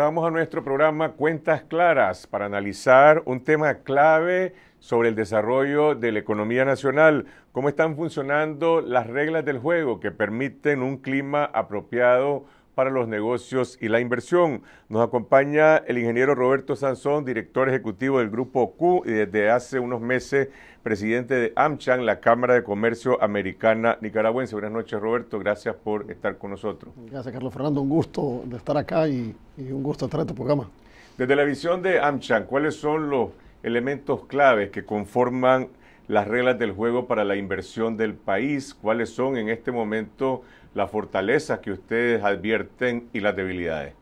ahora vamos a nuestro programa Cuentas Claras para analizar un tema clave sobre el desarrollo de la economía nacional, cómo están funcionando las reglas del juego que permiten un clima apropiado para los negocios y la inversión. Nos acompaña el ingeniero Roberto Sansón, director ejecutivo del Grupo Q, y eh, desde hace unos meses presidente de AmCham, la Cámara de Comercio Americana Nicaragüense. Buenas noches, Roberto. Gracias por estar con nosotros. Gracias, Carlos Fernando. Un gusto de estar acá y, un gusto estar en tu programa. Desde la visión de AmCham, ¿cuáles son los elementos claves que conforman las reglas del juego para la inversión del país? ¿Cuáles son en este momento las fortalezas que ustedes advierten y las debilidades?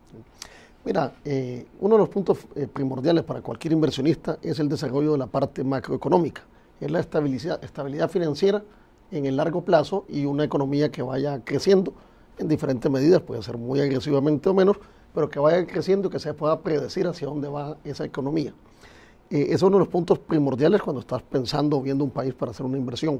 Mira, eh, uno de los puntos eh, primordiales para cualquier inversionista es el desarrollo de la parte macroeconómica es la estabilidad, financiera en el largo plazo y una economía que vaya creciendo en diferentes medidas, puede ser muy agresivamente o menos, pero que vaya creciendo y que se pueda predecir hacia dónde va esa economía. Eh, es uno de los puntos primordiales cuando estás pensando viendo un país para hacer una inversión.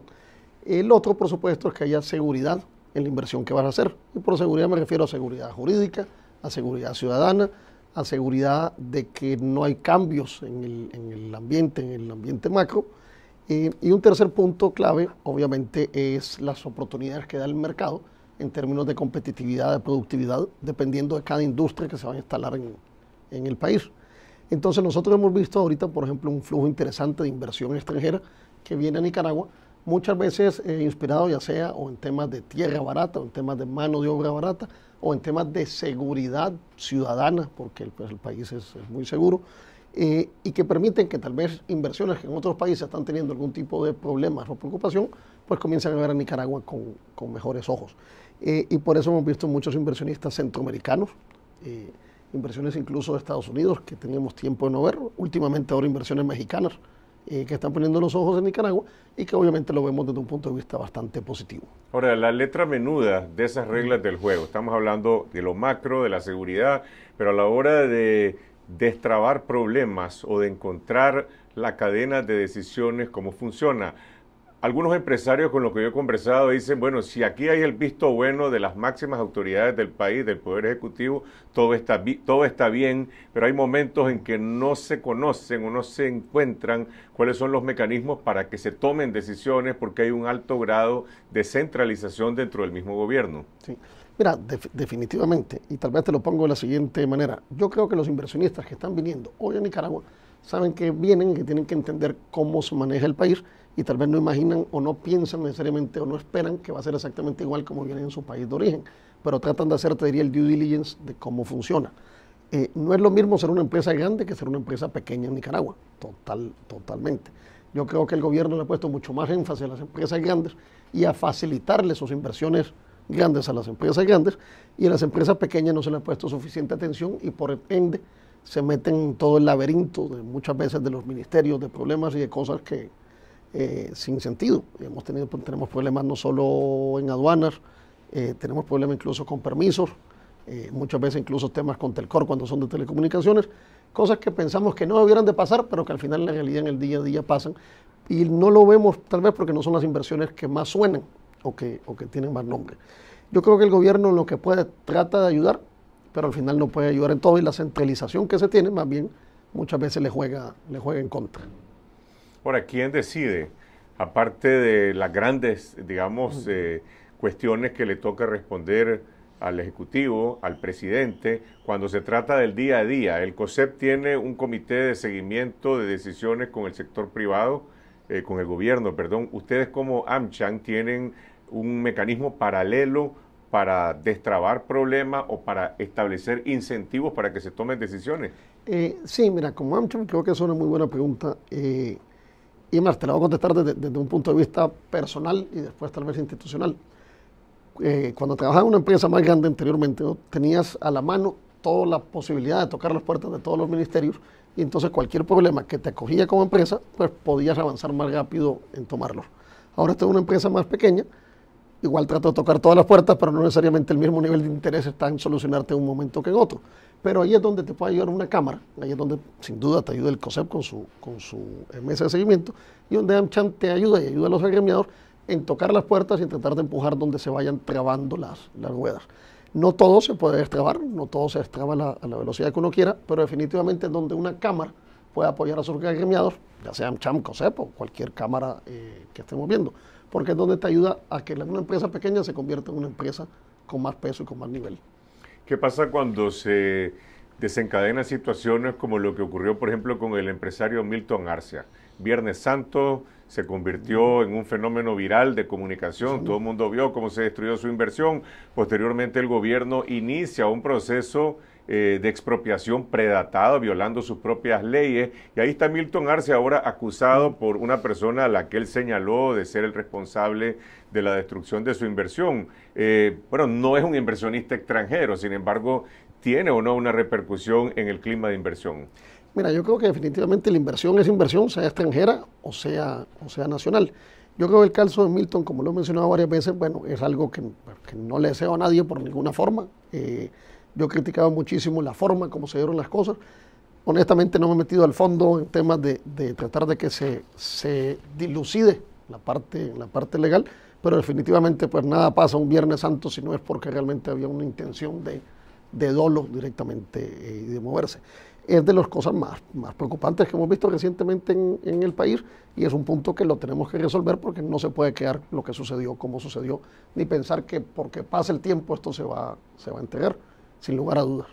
El otro, por supuesto, es que haya seguridad en la inversión que vas a hacer. Y por seguridad me refiero a seguridad jurídica, a seguridad ciudadana, a seguridad de que no hay cambios en en el ambiente, en el ambiente macro, y un tercer punto clave, obviamente, es las oportunidades que da el mercado en términos de competitividad, de productividad, dependiendo de cada industria que se va a instalar en, el país. Entonces nosotros hemos visto ahorita, por ejemplo, un flujo interesante de inversión extranjera que viene a Nicaragua, muchas veces eh, inspirado ya sea o en temas de tierra barata, o en temas de mano de obra barata, o en temas de seguridad ciudadana, porque pues, el país es muy seguro. Eh, y que permiten que tal vez inversiones que en otros países están teniendo algún tipo de problemas o preocupación, pues comienzan a ver a Nicaragua con, con mejores ojos. Eh, y por eso hemos visto muchos inversionistas centroamericanos, eh, inversiones incluso de Estados Unidos, que teníamos tiempo de no ver, últimamente ahora inversiones mexicanas, que están poniendo los ojos en Nicaragua y que obviamente lo vemos desde un punto de vista bastante positivo. Ahora, la letra menuda de esas reglas del juego, estamos hablando de lo macro, de la seguridad, pero a la hora de destrabar problemas o de encontrar la cadena de decisiones, cómo funciona. Algunos empresarios con los que yo he conversado dicen, bueno, si aquí hay el visto bueno de las máximas autoridades del país, del Poder Ejecutivo, todo está, todo está bien, pero hay momentos en que no se conocen o no se encuentran cuáles son los mecanismos para que se tomen decisiones porque hay un alto grado de centralización dentro del mismo gobierno. Sí. Mira, definitivamente, y tal vez te lo pongo de la siguiente manera, yo creo que los inversionistas que están viniendo hoy a Nicaragua saben que vienen y que tienen que entender cómo se maneja el país y tal vez no imaginan o no piensan necesariamente o no esperan que va a ser exactamente igual como vienen en su país de origen, pero tratan de hacer, te diría, el due diligence de cómo funciona. Eh, no es lo mismo ser una empresa grande que ser una empresa pequeña en Nicaragua, total, totalmente. Yo creo que el gobierno le ha puesto mucho más énfasis a las empresas grandes y a facilitarles sus inversiones grandes a las empresas grandes y a las empresas pequeñas no se le ha puesto suficiente atención y por ende se meten en todo el laberinto de muchas veces de los ministerios, de problemas y de cosas que eh, sin sentido. Hemos tenido, pues, tenemos problemas no solo en aduanas, eh, tenemos problemas incluso con permisos, eh, muchas veces incluso temas con Telcor cuando son de telecomunicaciones, cosas que pensamos que no debieran de pasar, pero que al final en la realidad en el día a día pasan y no lo vemos tal vez porque no son las inversiones que más suenan o que, o tienen más nombre. Yo creo que el gobierno lo que puede trata de ayudar, pero al final no puede ayudar en todo y la centralización que se tiene más bien muchas veces le juega, le juega en contra. Ahora, ¿quién decide? Aparte de las grandes, digamos, eh, cuestiones que le toca responder al Ejecutivo, al presidente, cuando se trata del día a día. El COSEP tiene un comité de seguimiento de decisiones con el sector privado eh, con el gobierno, perdón, ustedes como AmCham tienen un mecanismo paralelo para destrabar problemas o para establecer incentivos para que se tomen decisiones? Eh, sí, mira, como AmCham creo que es una muy buena pregunta. Eh, y más, te la voy a contestar desde, un punto de vista personal y después tal vez institucional. cuando trabajaba en una empresa más grande anteriormente, tenías a la mano toda la posibilidad de tocar las puertas de todos los ministerios y entonces cualquier problema que te acogía como empresa, pues podías avanzar más rápido en tomarlo. Ahora tengo una empresa más pequeña, igual trato de tocar todas las puertas, pero no necesariamente el mismo nivel de interés está en solucionarte en un momento que en otro. Pero ahí es donde te puede ayudar una cámara, ahí es donde sin duda te ayuda el COSEP con su, con su mesa de seguimiento, y donde AmChan te ayuda y ayuda a los agremiados en tocar las puertas y en tratar de empujar donde se vayan trabando las, las ruedas. No todo se puede destrabar, no todo se extraba a la, velocidad que uno quiera, pero definitivamente donde una cámara puede apoyar a sus gremiados, ya sean Chamco, eh, o cualquier cámara eh, que estemos viendo, porque es donde te ayuda a que una empresa pequeña se convierta en una empresa con más peso y con más nivel. ¿Qué pasa cuando se desencadenan situaciones como lo que ocurrió, por ejemplo, con el empresario Milton Arcia? Viernes Santo se convirtió en un fenómeno viral de comunicación. Todo el mundo vio cómo se destruyó su inversión. Posteriormente el gobierno inicia un proceso eh, de expropiación predatado, violando sus propias leyes. Y ahí está Milton Arce ahora acusado por una persona a la que él señaló de ser el responsable de la destrucción de su inversión. Eh, bueno, no es un inversionista extranjero, sin embargo, tiene o no una repercusión en el clima de inversión. Mira, yo creo que definitivamente la inversión es inversión, sea extranjera o sea, o sea nacional. Yo creo que el caso de Milton, como lo he mencionado varias veces, bueno, es algo que, no le deseo a nadie por ninguna forma. Eh, yo he criticado muchísimo la forma como se dieron las cosas. Honestamente no me he metido al fondo en temas de, tratar de que se, dilucide la parte, la parte legal, pero definitivamente pues nada pasa un Viernes Santo si no es porque realmente había una intención de, dolo directamente eh, y de moverse es de las cosas más, más preocupantes que hemos visto recientemente en, el país y es un punto que lo tenemos que resolver porque no se puede quedar lo que sucedió como sucedió, ni pensar que porque pase el tiempo esto se va, se va a entregar sin lugar a dudas.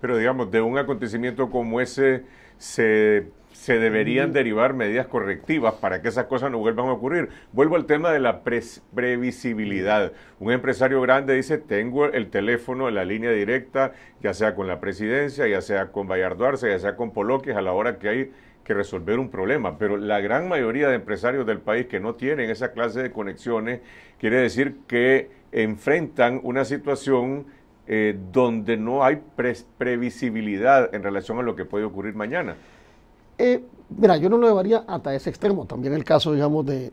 Pero digamos, de un acontecimiento como ese se se deberían derivar medidas correctivas para que esas cosas no vuelvan a ocurrir. Vuelvo al tema de la previsibilidad. Un empresario grande dice, tengo el teléfono en la línea directa, ya sea con la presidencia, ya sea con Bayardo ya sea con Poloques, a la hora que hay que resolver un problema. Pero la gran mayoría de empresarios del país que no tienen esa clase de conexiones, quiere decir que enfrentan una situación eh, donde no hay previsibilidad en relación a lo que puede ocurrir mañana. Eh, mira, yo no lo llevaría hasta ese extremo. También el caso, digamos, de,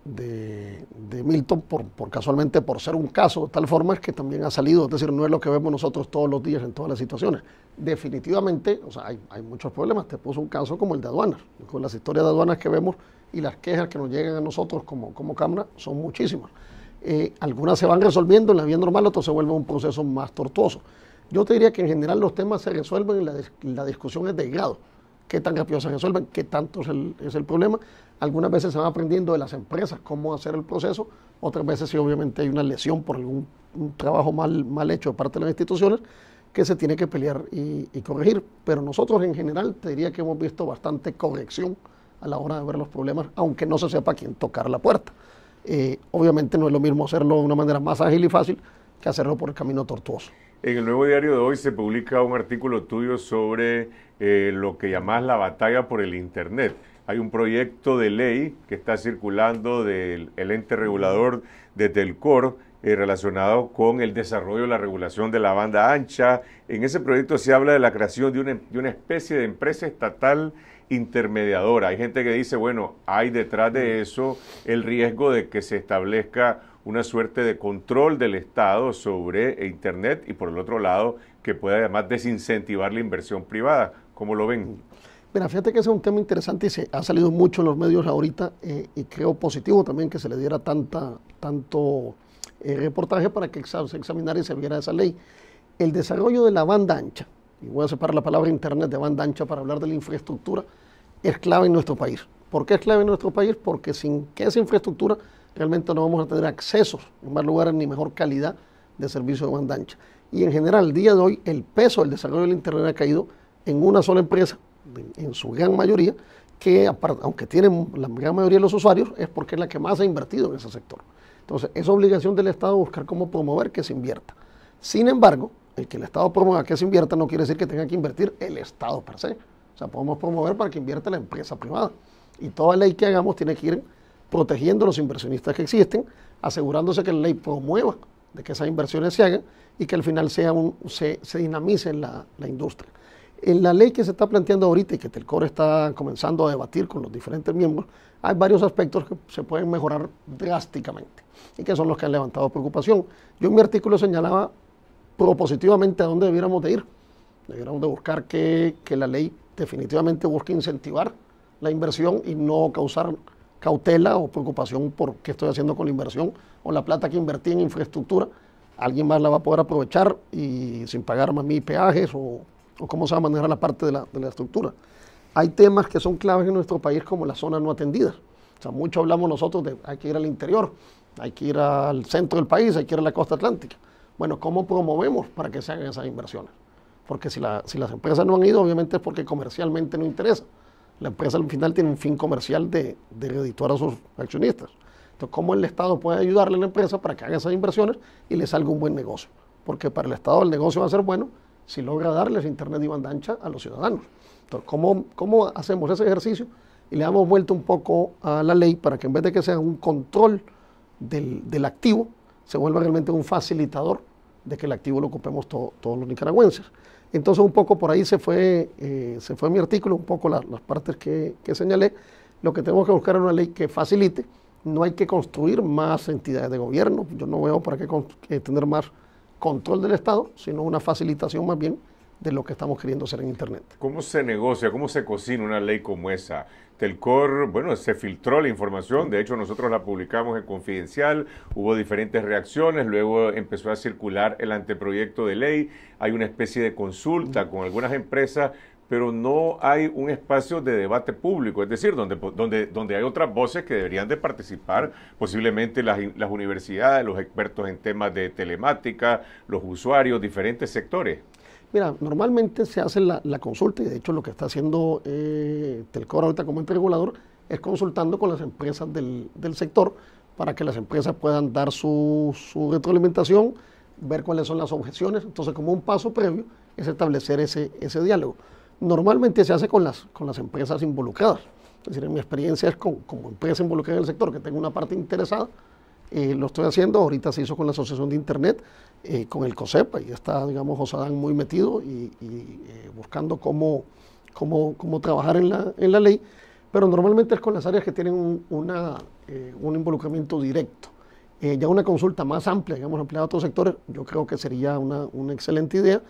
Milton, por, casualmente por ser un caso, de tal forma es que también ha salido. Es decir, no es lo que vemos nosotros todos los días en todas las situaciones. Definitivamente, o sea, hay, muchos problemas. Te puso un caso como el de aduanas. Con las historias de aduanas que vemos y las quejas que nos llegan a nosotros como, como Cámara son muchísimas. Eh, algunas se van resolviendo en la vía normal, otras se vuelve un proceso más tortuoso. Yo te diría que en general los temas se resuelven y la, la discusión es de grado qué tan rápido se resuelven, qué tanto es el, problema. Algunas veces se va aprendiendo de las empresas cómo hacer el proceso, otras veces si obviamente hay una lesión por algún trabajo mal, hecho de parte de las instituciones que se tiene que pelear y, corregir. Pero nosotros en general te diría que hemos visto bastante corrección a la hora de ver los problemas, aunque no se sepa quién tocar la puerta. Eh, obviamente no es lo mismo hacerlo de una manera más ágil y fácil que hacerlo por el camino tortuoso. En el nuevo diario de hoy se publica un artículo tuyo sobre eh, lo que llamás la batalla por el Internet. Hay un proyecto de ley que está circulando del ente regulador de Telcor eh, relacionado con el desarrollo y la regulación de la banda ancha. En ese proyecto se habla de la creación de una, de una especie de empresa estatal intermediadora. Hay gente que dice, bueno, hay detrás de eso el riesgo de que se establezca una suerte de control del Estado sobre Internet y por el otro lado que pueda además desincentivar la inversión privada. ¿Cómo lo ven? Mira, fíjate que ese es un tema interesante y se ha salido mucho en los medios ahorita eh, y creo positivo también que se le diera tanta, tanto eh, reportaje para que se examinara y se viera esa ley. El desarrollo de la banda ancha, y voy a separar la palabra Internet de banda ancha para hablar de la infraestructura, es clave en nuestro país. ¿Por qué es clave en nuestro país? Porque sin que esa infraestructura realmente no vamos a tener accesos, en más lugares, ni mejor calidad de servicio de banda ancha. Y en general, el día de hoy, el peso del desarrollo del Internet ha caído en una sola empresa, en su gran mayoría, que aunque tiene la gran mayoría de los usuarios, es porque es la que más ha invertido en ese sector. Entonces, es obligación del Estado buscar cómo promover que se invierta. Sin embargo, el que el Estado promueva que se invierta no quiere decir que tenga que invertir el Estado per se. O sea, podemos promover para que invierta la empresa privada. Y toda ley que hagamos tiene que ir protegiendo a los inversionistas que existen, asegurándose que la ley promueva de que esas inversiones se hagan y que al final sea un, se, dinamice la, la industria. En la ley que se está planteando ahorita y que Telcor está comenzando a debatir con los diferentes miembros, hay varios aspectos que se pueden mejorar drásticamente y que son los que han levantado preocupación. Yo en mi artículo señalaba propositivamente a dónde debiéramos de ir. Debiéramos de buscar que, que la ley definitivamente busque incentivar la inversión y no causar cautela o preocupación por qué estoy haciendo con la inversión o la plata que invertí en infraestructura, alguien más la va a poder aprovechar y sin más mis peajes o, cómo se va a manejar la parte de la, de la, estructura. Hay temas que son claves en nuestro país como las zonas no atendidas. O sea, mucho hablamos nosotros de hay que ir al interior, hay que ir al centro del país, hay que ir a la costa atlántica. Bueno, ¿cómo promovemos para que se hagan esas inversiones? Porque si, si las empresas no han ido, obviamente es porque comercialmente no interesa la empresa al final tiene un fin comercial de, de a sus accionistas. Entonces, ¿cómo el Estado puede ayudarle a la empresa para que haga esas inversiones y le salga un buen negocio? Porque para el Estado el negocio va a ser bueno si logra darles Internet y banda ancha a los ciudadanos. Entonces, ¿cómo, hacemos ese ejercicio? Y le damos vuelta un poco a la ley para que en vez de que sea un control del, activo, se vuelva realmente un facilitador de que el activo lo ocupemos todos los nicaragüenses. Entonces un poco por ahí se fue, eh, se fue mi artículo, un poco las partes que, que, señalé. Lo que tenemos que buscar es una ley que facilite. No hay que construir más entidades de gobierno. Yo no veo para qué eh, tener más control del Estado, sino una facilitación más bien de lo que estamos queriendo hacer en Internet. ¿Cómo se negocia, cómo se cocina una ley como esa? Telcor, bueno, se filtró la información, de hecho nosotros la publicamos en Confidencial, hubo diferentes reacciones, luego empezó a circular el anteproyecto de ley, hay una especie de consulta con algunas empresas, pero no hay un espacio de debate público, es decir, donde, donde, donde hay otras voces que deberían de participar, posiblemente las universidades, los expertos en temas de telemática, los usuarios, diferentes sectores. Mira, normalmente se hace la, consulta y de hecho lo que está haciendo eh, Telcor ahorita como ente regulador es consultando con las empresas del, sector para que las empresas puedan dar su, retroalimentación, ver cuáles son las objeciones. Entonces, como un paso previo es establecer ese, diálogo. Normalmente se hace con las, con las empresas involucradas. Es decir, en mi experiencia es con, como empresa involucrada en el sector que tengo una parte interesada, eh, lo estoy haciendo, ahorita se hizo con la Asociación de Internet, eh, con el COSEP, y está, digamos, Josadán muy metido y, eh, buscando cómo, cómo, cómo trabajar en la, en la, ley, pero normalmente es con las áreas que tienen un, eh, un involucramiento directo. ya una consulta más amplia, digamos, ampliada a otros sectores, yo creo que sería una, una excelente idea,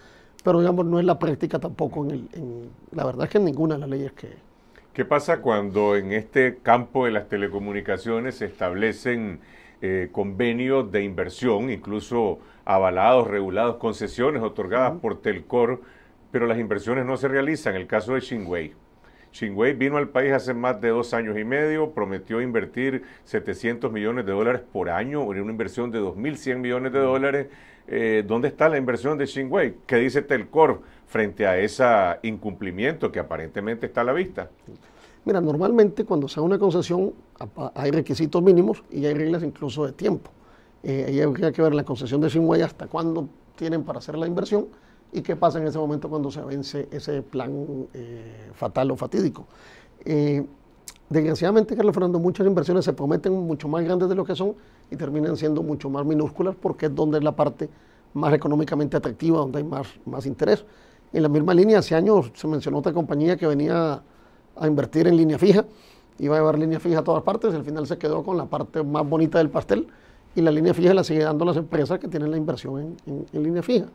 pero digamos, no es la práctica tampoco en, la verdad es que en ninguna de las leyes que, ¿Qué pasa cuando en este campo de las telecomunicaciones se establecen eh, convenios de inversión, incluso avalados, regulados, concesiones otorgadas por Telcor, pero las inversiones no se realizan. El caso de Xinwei. Xinguei vino al país hace más de dos años y medio, prometió invertir 700 millones de dólares por año, una inversión de 2.100 millones de dólares. Eh, ¿Dónde está la inversión de Xinguei? ¿Qué dice Telcor frente a ese incumplimiento que aparentemente está a la vista? Mira, normalmente cuando se da una concesión hay requisitos mínimos y hay reglas incluso de tiempo. Eh, hay que ver la concesión de huella, hasta cuándo tienen para hacer la inversión y qué pasa en ese momento cuando se vence ese plan eh, fatal o fatídico. Eh, desgraciadamente, Carlos Fernando, muchas inversiones se prometen mucho más grandes de lo que son y terminan siendo mucho más minúsculas porque es donde es la parte más económicamente atractiva, donde hay más, más interés. En la misma línea, hace años se mencionó otra compañía que venía a invertir en línea fija, iba a llevar línea fija a todas partes, al final se quedó con la parte más bonita del pastel y la línea fija la sigue dando las empresas que tienen la inversión en, en, línea fija.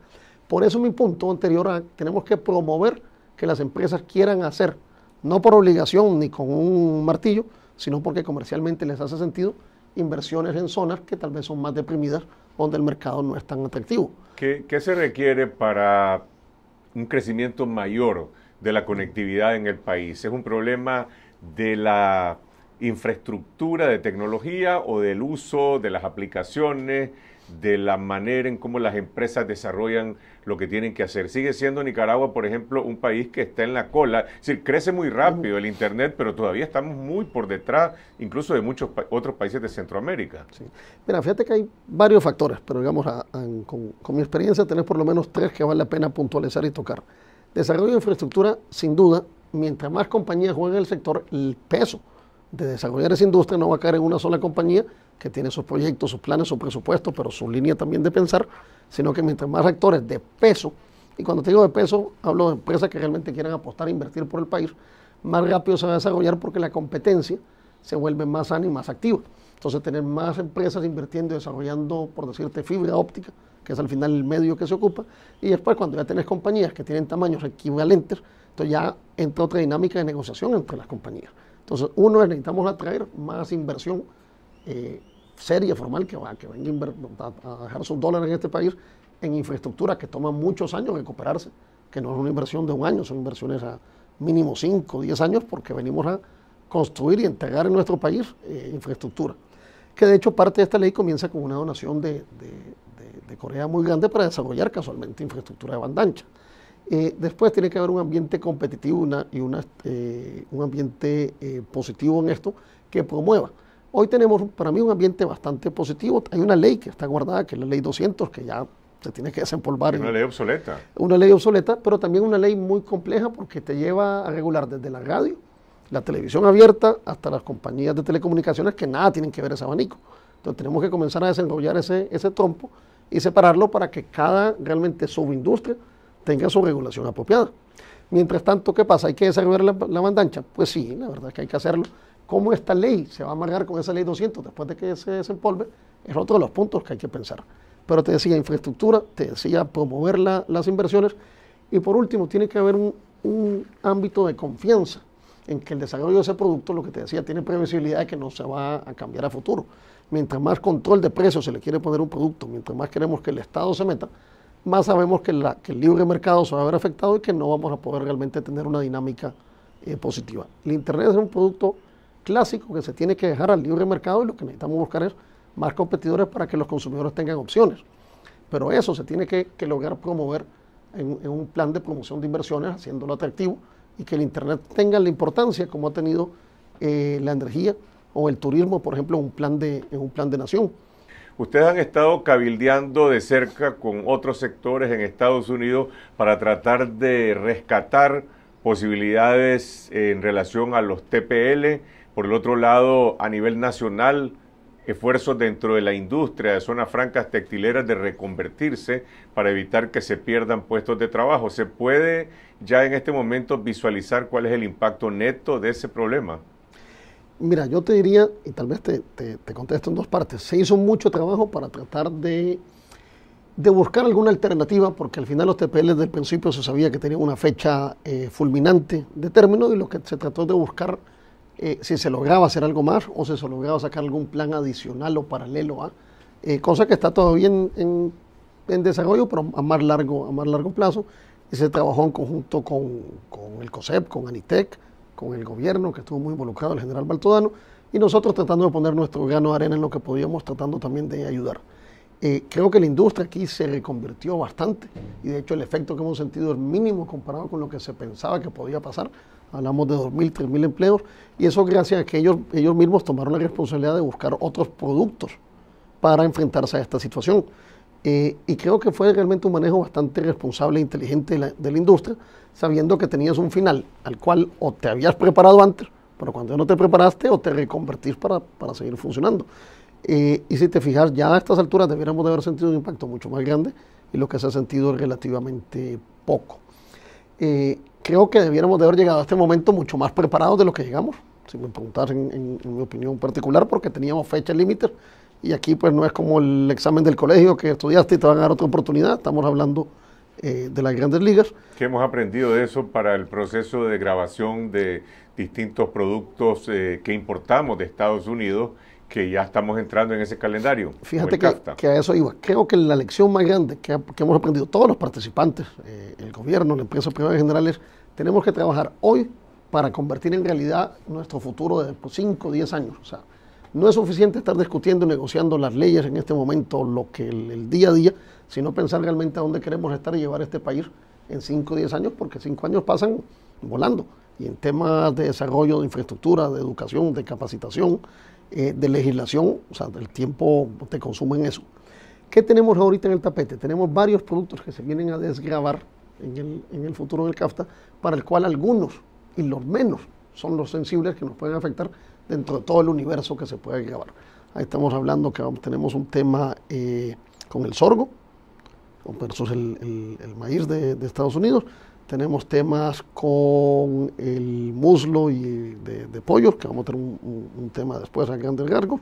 Por eso mi punto anterior, a, tenemos que promover que las empresas quieran hacer, no por obligación ni con un martillo, sino porque comercialmente les hace sentido inversiones en zonas que tal vez son más deprimidas, donde el mercado no es tan atractivo. ¿Qué, qué se requiere para un crecimiento mayor de la conectividad en el país? ¿Es un problema de la infraestructura de tecnología o del uso de las aplicaciones, de la manera en cómo las empresas desarrollan lo que tienen que hacer. Sigue siendo Nicaragua, por ejemplo, un país que está en la cola, es decir, crece muy rápido el Internet, pero todavía estamos muy por detrás, incluso de muchos otros países de Centroamérica. Mira, fíjate que hay varios factores, pero digamos, con, con mi experiencia tenés por lo menos tres que vale la pena puntualizar y tocar. Desarrollo de infraestructura, sin duda, mientras más compañías jueguen el sector, el peso de desarrollar esa industria no va a caer en una sola compañía que tiene sus proyectos, sus planes, sus presupuestos, pero su línea también de pensar, sino que mientras más actores de peso, y cuando te digo de peso, hablo de empresas que realmente quieran apostar e invertir por el país, más rápido se va a desarrollar porque la competencia se vuelve más sana y más activa. Entonces, tener más empresas invirtiendo y desarrollando, por decirte, fibra óptica, que es al final el medio que se ocupa, y después cuando ya tienes compañías que tienen tamaños equivalentes, entonces ya entra otra dinámica de negociación entre las compañías. Entonces, uno es necesitamos atraer más inversión eh, seria, formal, que, venga a, dejar sus dólares en este país en infraestructura que toma muchos años recuperarse, que no es una inversión de un año, son inversiones a mínimo 5, 10 años, porque venimos a construir y entregar en nuestro país eh, infraestructura. Que de hecho parte de esta ley comienza con una donación de de, Corea muy grande para desarrollar casualmente infraestructura de banda ancha. Eh, después tiene que haber un ambiente competitivo una, y una, eh, un ambiente eh, positivo en esto que promueva. Hoy tenemos para mí un ambiente bastante positivo. Hay una ley que está guardada, que es la ley 200, que ya se tiene que desempolvar. Una ley obsoleta. Una ley obsoleta, pero también una ley muy compleja porque te lleva a regular desde la radio, la televisión abierta, hasta las compañías de telecomunicaciones que nada tienen que ver ese abanico. Entonces tenemos que comenzar a desarrollar ese, ese trompo y separarlo para que cada realmente subindustria tenga su regulación apropiada. Mientras tanto, ¿qué pasa? ¿Hay que desarrollar la, la, bandancha? Pues sí, la verdad es que hay que hacerlo. ¿Cómo esta ley se va a amargar con esa ley 200 después de que se desempolve? Es otro de los puntos que hay que pensar. Pero te decía infraestructura, te decía promover las inversiones y por último tiene que haber un, un ámbito de confianza en que el desarrollo de ese producto, lo que te decía, tiene previsibilidad de que no se va a cambiar a futuro. Mientras más control de precios se le quiere poner a un producto, mientras más queremos que el Estado se meta, más sabemos que, la, que el libre mercado se va a ver afectado y que no vamos a poder realmente tener una dinámica eh, positiva. El Internet es un producto clásico que se tiene que dejar al libre mercado y lo que necesitamos buscar es más competidores para que los consumidores tengan opciones. Pero eso se tiene que, lograr promover en un plan de promoción de inversiones, haciéndolo atractivo y que el Internet tenga la importancia como ha tenido eh, la energía o el turismo, por ejemplo, un plan de, en un plan de nación. Ustedes han estado cabildeando de cerca con otros sectores en Estados Unidos para tratar de rescatar posibilidades en relación a los TPL. Por el otro lado, a nivel nacional, esfuerzos dentro de la industria de zonas francas textileras de reconvertirse para evitar que se pierdan puestos de trabajo. ¿Se puede ya en este momento visualizar cuál es el impacto neto de ese problema? Mira, yo te diría, y tal vez te, contesto en dos partes, se hizo mucho trabajo para tratar de, buscar alguna alternativa, porque al final los TPL desde el principio se sabía que tenían una fecha eh, fulminante de término y lo que se trató de buscar eh, si se lograba hacer algo más o si se lograba sacar algún plan adicional o paralelo a, ¿ah? eh, cosa que está todavía en, en, desarrollo, pero a más largo, a más largo plazo. Y se trabajó en conjunto con, con el COSEP, con Anitec, con el gobierno, que estuvo muy involucrado, el general Baltodano, y nosotros tratando de poner nuestro grano de arena en lo que podíamos, tratando también de ayudar. Eh, creo que la industria aquí se reconvirtió bastante y de hecho el efecto que hemos sentido es mínimo comparado con lo que se pensaba que podía pasar, hablamos de 2.000, 3.000 empleos, y eso gracias a que ellos, ellos mismos tomaron la responsabilidad de buscar otros productos para enfrentarse a esta situación. Eh, y creo que fue realmente un manejo bastante responsable e inteligente de la, industria, sabiendo que tenías un final al cual o te habías preparado antes, pero cuando ya no te preparaste, o te reconvertís para, seguir funcionando. Eh, y si te fijas, ya a estas alturas debiéramos de haber sentido un impacto mucho más grande y lo que se ha sentido es relativamente poco. Eh, creo que debiéramos de haber llegado a este momento mucho más preparados de lo que llegamos, si me en, mi opinión particular, porque teníamos fecha límite y aquí pues no es como el examen del colegio que estudiaste y te van a dar otra oportunidad, estamos hablando eh, de las grandes ligas. ¿Qué hemos aprendido de eso para el proceso de grabación de distintos productos eh, que importamos de Estados Unidos? que ya estamos entrando en ese calendario. Fíjate que, a eso iba. Creo que la lección más grande que, hemos aprendido todos los participantes, eh, el gobierno, la empresa privada en general, es tenemos que trabajar hoy para convertir en realidad nuestro futuro de 5 10 años. O sea, no es suficiente estar discutiendo y negociando las leyes en este momento, lo que el, día a día, sino pensar realmente a dónde queremos estar y llevar este país en 5 o 10 años, porque 5 años pasan volando. Y en temas de desarrollo de infraestructura, de educación, de capacitación, eh, de legislación, o sea, del tiempo te consume en eso. ¿Qué tenemos ahorita en el tapete? Tenemos varios productos que se vienen a desgravar en el, en el futuro del CAFTA, para el cual algunos y los menos son los sensibles que nos pueden afectar dentro de todo el universo que se puede grabar. Ahí estamos hablando que tenemos un tema eh, con el sorgo, versus el, el maíz de, de Estados Unidos, tenemos temas con el muslo y de, pollos pollo, que vamos a tener un, tema después acá en del gargo.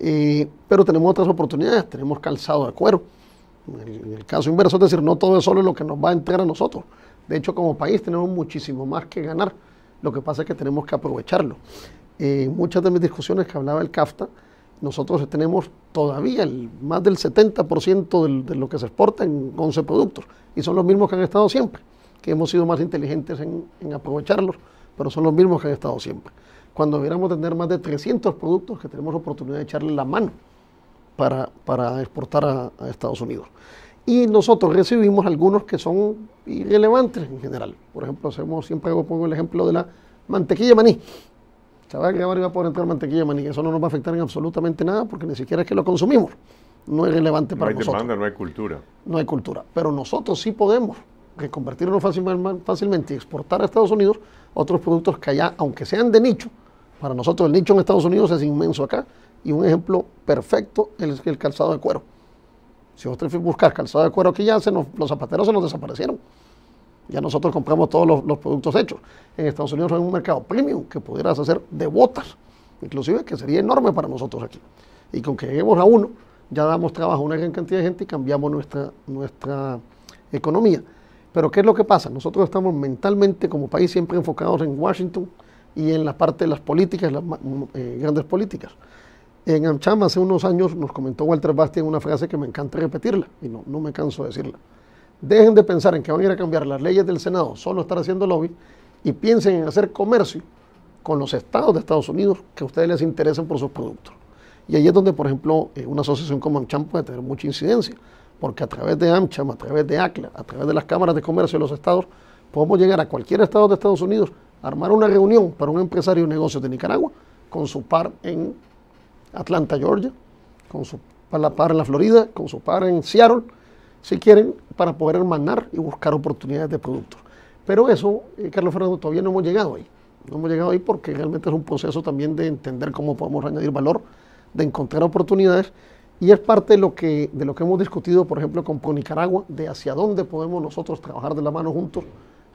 Eh, pero tenemos otras oportunidades, tenemos calzado de cuero. En el, caso inverso, es decir, no todo es solo lo que nos va a entregar a nosotros. De hecho, como país tenemos muchísimo más que ganar. Lo que pasa es que tenemos que aprovecharlo. En eh, muchas de mis discusiones que hablaba el CAFTA, nosotros tenemos todavía más del 70% de lo que se exporta en 11 productos y son los mismos que han estado siempre que hemos sido más inteligentes en, aprovecharlos, pero son los mismos que han estado siempre. Cuando debiéramos tener más de 300 productos que tenemos oportunidad de echarle la mano para, para exportar a, Estados Unidos y nosotros recibimos algunos que son irrelevantes en general. Por ejemplo, siempre hago, pongo el ejemplo de la mantequilla maní. Se va a grabar y va a poder entrar mantequilla de maní. Eso no nos va a afectar en absolutamente nada porque ni siquiera es que lo consumimos. No es relevante para nosotros. No hay demanda, no hay cultura. No hay cultura. Pero nosotros sí podemos que convertirlo fácilmente y exportar a Estados Unidos otros productos que allá, aunque sean de nicho, para nosotros el nicho en Estados Unidos es inmenso acá y un ejemplo perfecto es el calzado de cuero. Si usted busca a buscar calzado de cuero aquí ya los zapateros se nos desaparecieron. Ya nosotros compramos todos los, productos hechos. En Estados Unidos hay un mercado premium que pudieras hacer de botas, inclusive que sería enorme para nosotros aquí. Y con que lleguemos a uno, ya damos trabajo a una gran cantidad de gente y cambiamos nuestra, nuestra economía. Pero ¿qué es lo que pasa? Nosotros estamos mentalmente como país siempre enfocados en Washington y en la parte de las políticas, las eh, grandes políticas. En Amcham hace unos años nos comentó Walter Bastian una frase que me encanta repetirla y no, no me canso de decirla. Dejen de pensar en que van a ir a cambiar las leyes del Senado, solo estar haciendo lobby y piensen en hacer comercio con los estados de Estados Unidos que a ustedes les interesan por sus productos. Y ahí es donde, por ejemplo, eh, una asociación como AmCham puede tener mucha incidencia porque a través de AmCham, a través de ACLA, a través de las cámaras de comercio de los estados, podemos llegar a cualquier estado de Estados Unidos, armar una reunión para un empresario de negocios de Nicaragua, con su par en Atlanta, Georgia, con su par en la Florida, con su par en Seattle, si quieren, para poder hermanar y buscar oportunidades de productos. Pero eso, eh, Carlos Fernando, todavía no hemos llegado ahí. No hemos llegado ahí porque realmente es un proceso también de entender cómo podemos añadir valor, de encontrar oportunidades y es parte de lo, que, de lo que hemos discutido, por ejemplo, con, Nicaragua, de hacia dónde podemos nosotros trabajar de la mano juntos,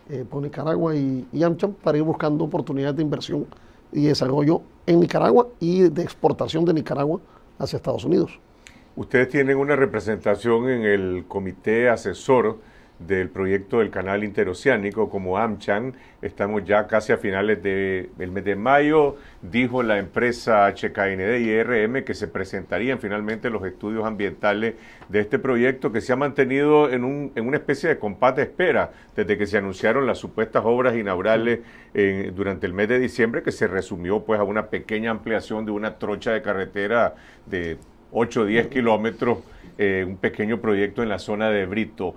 eh, con Nicaragua y, y AmCham, para ir buscando oportunidades de inversión y desarrollo en Nicaragua y de exportación de Nicaragua hacia Estados Unidos. Ustedes tienen una representación en el comité asesor del proyecto del canal interoceánico como AMCHAN Estamos ya casi a finales del mes de mayo. Dijo la empresa HKND y e RM que se presentarían finalmente los estudios ambientales de este proyecto que se ha mantenido en, un, en una especie de compás de espera desde que se anunciaron las supuestas obras inaugurales eh, durante el mes de diciembre que se resumió pues a una pequeña ampliación de una trocha de carretera de 8 o 10 kilómetros, eh, un pequeño proyecto en la zona de Brito.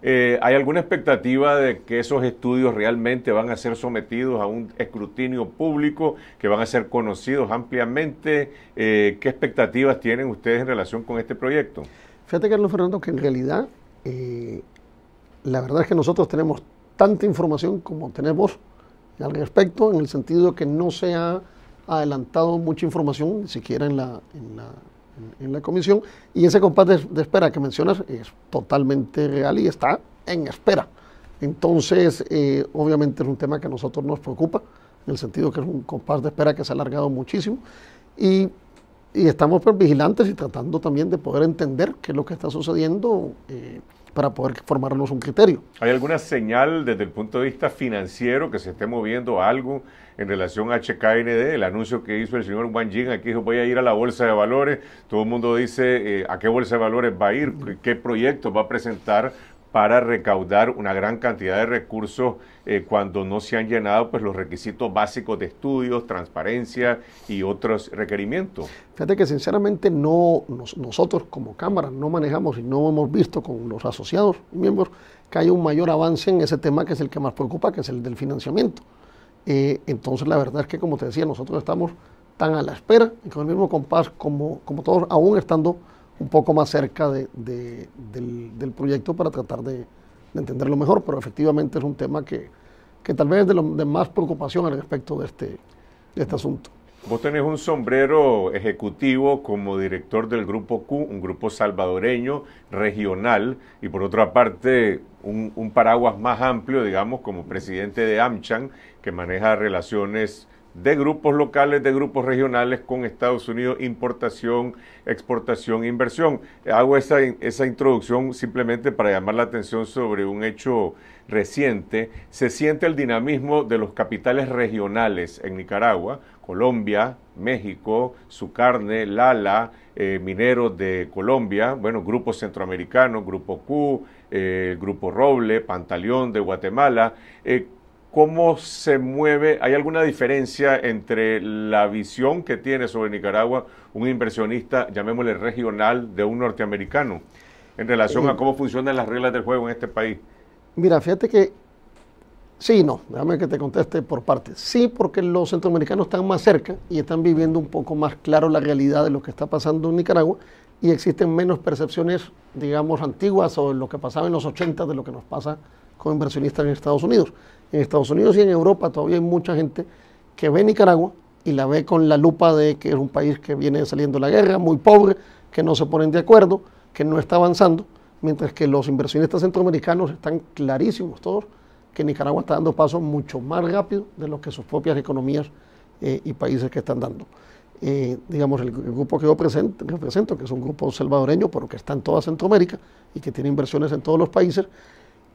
Eh, ¿Hay alguna expectativa de que esos estudios realmente van a ser sometidos a un escrutinio público, que van a ser conocidos ampliamente? Eh, ¿Qué expectativas tienen ustedes en relación con este proyecto? Fíjate, Carlos Fernando, que en realidad eh, la verdad es que nosotros tenemos tanta información como tenemos al respecto, en el sentido de que no se ha adelantado mucha información, ni siquiera en la en, la comisión y ese compás de, espera que mencionas es totalmente real y está en espera. Entonces, eh, obviamente es un tema que a nosotros nos preocupa, en el sentido que es un compás de espera que se ha alargado muchísimo y, estamos pues, vigilantes y tratando también de poder entender qué es lo que está sucediendo. Eh, para poder formarnos un criterio. ¿Hay alguna señal desde el punto de vista financiero que se esté moviendo algo en relación a HKND, el anuncio que hizo el señor Wang Jing, aquí dijo voy a ir a la bolsa de valores, todo el mundo dice eh, a qué bolsa de valores va a ir, qué proyecto va a presentar para recaudar una gran cantidad de recursos eh, cuando no se han llenado pues, los requisitos básicos de estudios, transparencia y otros requerimientos. Fíjate que sinceramente no, nosotros como Cámara no manejamos y no hemos visto con los asociados miembros que haya un mayor avance en ese tema que es el que más preocupa, que es el del financiamiento. Eh, entonces la verdad es que como te decía, nosotros estamos tan a la espera y con el mismo compás como, como todos, aún estando un poco más cerca del, proyecto para tratar de, entenderlo mejor, pero efectivamente es un tema que, tal vez es de, más preocupación al respecto de este, de este asunto. Vos tenés un sombrero ejecutivo como director del Grupo Q, un grupo salvadoreño, regional, y por otra parte un, paraguas más amplio, digamos, como presidente de Amchan, que maneja relaciones de grupos locales, de grupos regionales con Estados Unidos, importación, exportación, e inversión. Hago esa, esa introducción simplemente para llamar la atención sobre un hecho reciente. Se siente el dinamismo de los capitales regionales en Nicaragua, Colombia, México, su carne, Lala, eh, mineros de Colombia, bueno, grupos centroamericanos, Grupo Q, eh, Grupo Roble, Pantaleón de Guatemala. Eh, ¿Cómo se mueve? ¿Hay alguna diferencia entre la visión que tiene sobre Nicaragua un inversionista, llamémosle regional, de un norteamericano, en relación a cómo funcionan las reglas del juego en este país? Mira, fíjate que Sí, no, déjame que te conteste por parte. Sí, porque los centroamericanos están más cerca y están viviendo un poco más claro la realidad de lo que está pasando en Nicaragua y existen menos percepciones, digamos, antiguas sobre lo que pasaba en los 80 de lo que nos pasa con inversionistas en Estados Unidos. En Estados Unidos y en Europa todavía hay mucha gente que ve Nicaragua y la ve con la lupa de que es un país que viene saliendo de la guerra, muy pobre, que no se ponen de acuerdo, que no está avanzando, mientras que los inversionistas centroamericanos están clarísimos todos que Nicaragua está dando pasos mucho más rápido de lo que sus propias economías eh, y países que están dando. Eh, digamos, el, grupo que yo presento, represento, que es un grupo salvadoreño, pero que está en toda Centroamérica y que tiene inversiones en todos los países,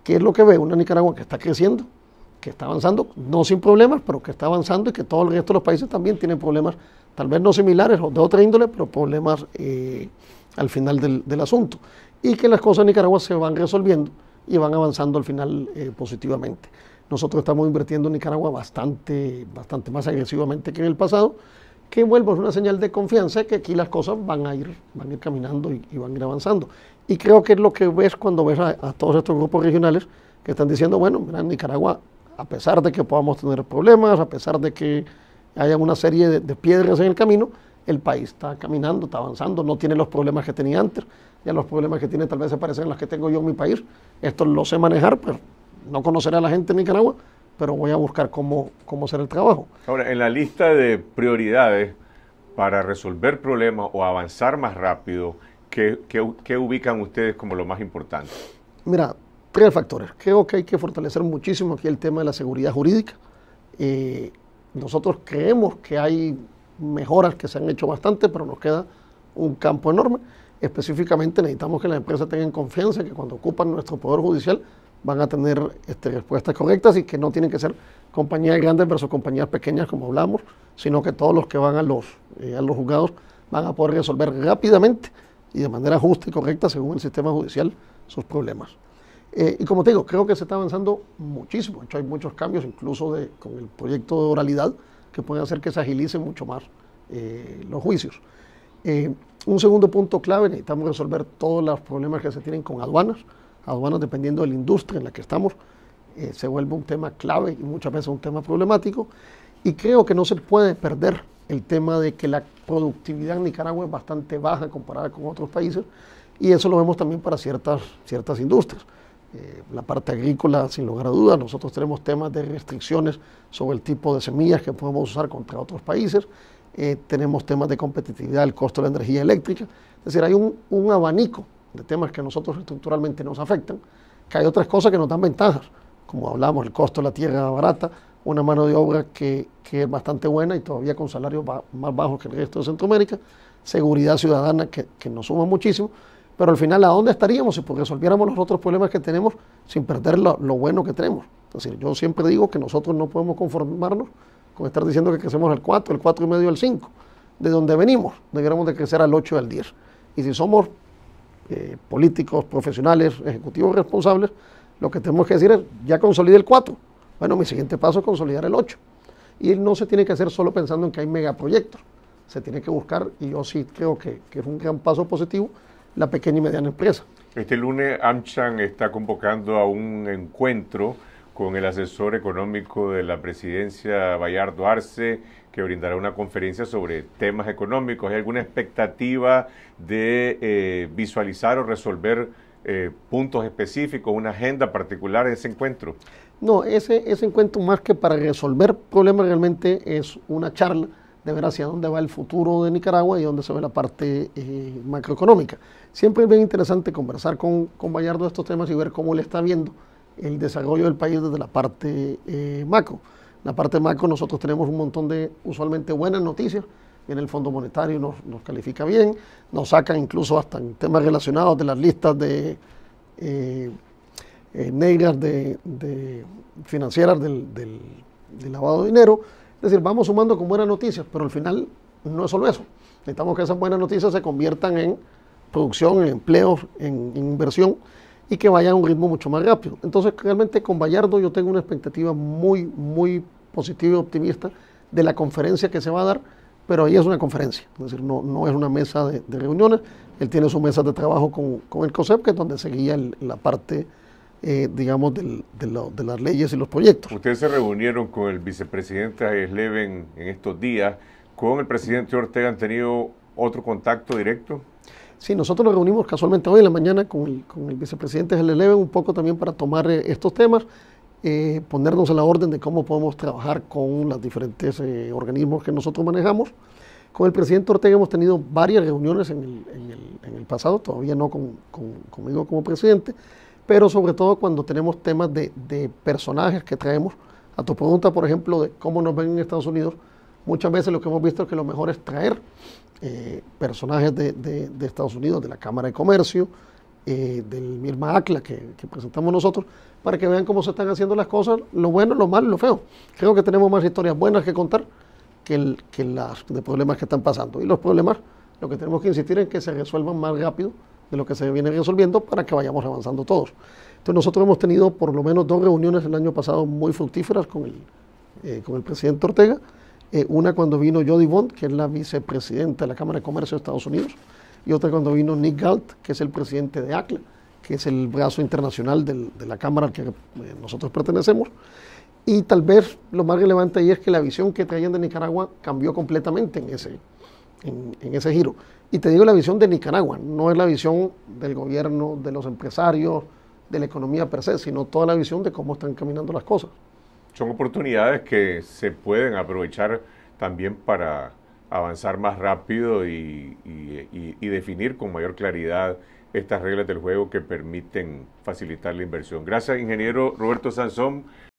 ¿qué es lo que ve? Una Nicaragua que está creciendo, que está avanzando, no sin problemas, pero que está avanzando y que todo el resto de los países también tienen problemas, tal vez no similares o de otra índole, pero problemas eh, al final del, del asunto. Y que las cosas en Nicaragua se van resolviendo y van avanzando al final eh, positivamente. Nosotros estamos invirtiendo en Nicaragua bastante, bastante más agresivamente que en el pasado, que vuelvo es una señal de confianza que aquí las cosas van a ir, van a ir caminando y, van a ir avanzando. Y creo que es lo que ves cuando ves a, todos estos grupos regionales que están diciendo, bueno, mira, Nicaragua, a pesar de que podamos tener problemas, a pesar de que haya una serie de, de piedras en el camino, el país está caminando, está avanzando, no tiene los problemas que tenía antes, ya los problemas que tiene tal vez se parecen a los que tengo yo en mi país, esto lo sé manejar, pero no conoceré a la gente en Nicaragua, pero voy a buscar cómo, cómo hacer el trabajo. Ahora, en la lista de prioridades para resolver problemas o avanzar más rápido, ¿qué, ubican ustedes como lo más importante? Mira, tres factores. Creo que hay que fortalecer muchísimo aquí el tema de la seguridad jurídica. Eh, nosotros creemos que hay mejoras que se han hecho bastante, pero nos queda un campo enorme. Específicamente necesitamos que las empresas tengan confianza que cuando ocupan nuestro poder judicial van a tener este, respuestas correctas y que no tienen que ser compañías grandes versus compañías pequeñas como hablamos, sino que todos los que van a los, eh, a los juzgados van a poder resolver rápidamente y de manera justa y correcta según el sistema judicial sus problemas. Eh, y como te digo, creo que se está avanzando muchísimo. De hecho, hay muchos cambios, incluso con el proyecto de oralidad, que puede hacer que se agilicen mucho más eh, los juicios. Eh, un segundo punto clave, necesitamos resolver todos los problemas que se tienen con aduanas. Aduanas, dependiendo de la industria en la que estamos, eh, se vuelve un tema clave y muchas veces un tema problemático. Y creo que no se puede perder el tema de que la productividad en Nicaragua es bastante baja comparada con otros países y eso lo vemos también para ciertas, ciertas industrias. Eh, la parte agrícola, sin lugar a dudas, nosotros tenemos temas de restricciones sobre el tipo de semillas que podemos usar contra otros países, eh, tenemos temas de competitividad, el costo de la energía eléctrica, es decir, hay un, abanico de temas que a nosotros estructuralmente nos afectan, que hay otras cosas que nos dan ventajas, como hablamos, el costo de la tierra barata, una mano de obra que, es bastante buena y todavía con salarios más bajos que el resto de Centroamérica, seguridad ciudadana que nos suma muchísimo, pero al final, ¿a dónde estaríamos si pues, resolviéramos los otros problemas que tenemos sin perder lo, bueno que tenemos? Es decir, yo siempre digo que nosotros no podemos conformarnos con estar diciendo que crecemos al 4, el 4 y medio, el 5. De donde venimos, debiéramos de crecer al 8 y al 10. Y si somos eh, políticos, profesionales, ejecutivos responsables, lo que tenemos que decir es, ya consolidé el 4. Bueno, mi siguiente paso es consolidar el 8. Y no se tiene que hacer solo pensando en que hay megaproyectos. Se tiene que buscar, y yo sí creo que, que es un gran paso positivo, la pequeña y mediana empresa. Este lunes Amchan está convocando a un encuentro con el asesor económico de la presidencia Bayardo Arce, que brindará una conferencia sobre temas económicos. ¿Hay alguna expectativa de eh, visualizar o resolver eh, puntos específicos, una agenda particular en ese encuentro? No, ese, ese encuentro más que para resolver problemas realmente es una charla de ver hacia dónde va el futuro de Nicaragua y dónde se ve la parte eh, macroeconómica. Siempre es bien interesante conversar con, con de estos temas y ver cómo le está viendo el desarrollo del país desde la parte eh, macro. En la parte macro nosotros tenemos un montón de usualmente buenas noticias. En el Fondo Monetario nos, califica bien, nos sacan incluso hasta en temas relacionados de las listas de eh, negras de, de financieras del, del, del lavado de dinero es decir, vamos sumando con buenas noticias, pero al final no es solo eso. Necesitamos que esas buenas noticias se conviertan en producción, en empleo, en, inversión y que vayan a un ritmo mucho más rápido. Entonces, realmente con Bayardo yo tengo una expectativa muy, muy positiva y optimista de la conferencia que se va a dar, pero ahí es una conferencia, es decir, no, no es una mesa de, reuniones. Él tiene su mesa de trabajo con, con el COSEP, que es donde seguía la parte eh, digamos, de, las leyes y los proyectos. Ustedes se reunieron con el vicepresidente Sleven en estos días. ¿Con el presidente Ortega han tenido otro contacto directo? Sí, nosotros nos reunimos casualmente hoy en la mañana con el, con el vicepresidente Sleven un poco también para tomar eh, estos temas. Eh, ponernos a la orden de cómo podemos trabajar con los diferentes organismos que nosotros manejamos. Con el presidente Ortega hemos tenido varias reuniones en el, pasado, todavía no conmigo como presidente, pero sobre todo cuando tenemos temas de, personajes que traemos. A tu pregunta, por ejemplo, de cómo nos ven en Estados Unidos, muchas veces lo que hemos visto es que lo mejor es traer eh, personajes de, Estados Unidos, de la Cámara de Comercio, eh, del Mirma ACLA que, presentamos nosotros, para que vean cómo se están haciendo las cosas, lo bueno, lo malo y lo feo. Creo que tenemos más historias buenas que contar que, que las de problemas que están pasando. Y los problemas lo que tenemos que insistir es que se resuelvan más rápido de lo que se viene resolviendo para que vayamos avanzando todos. Entonces nosotros hemos tenido por lo menos dos reuniones el año pasado muy fructíferas con el, eh, con el presidente Ortega. Eh, una cuando vino Jody Bond, que es la vicepresidenta de la Cámara de Comercio de Estados Unidos, y otra cuando vino Nick Galt, que es el presidente de ACLA, que es el brazo internacional del, de la Cámara al que eh, nosotros pertenecemos. Y tal vez lo más relevante ahí es que la visión que traían de Nicaragua cambió completamente en ese, en, ese giro. Y te digo la visión de Nicaragua, no es la visión del gobierno, de los empresarios, de la economía per se, sino toda la visión de cómo están caminando las cosas. Son oportunidades que se pueden aprovechar también para avanzar más rápido y, definir con mayor claridad estas reglas del juego que permiten facilitar la inversión. Gracias, ingeniero Roberto Sansón,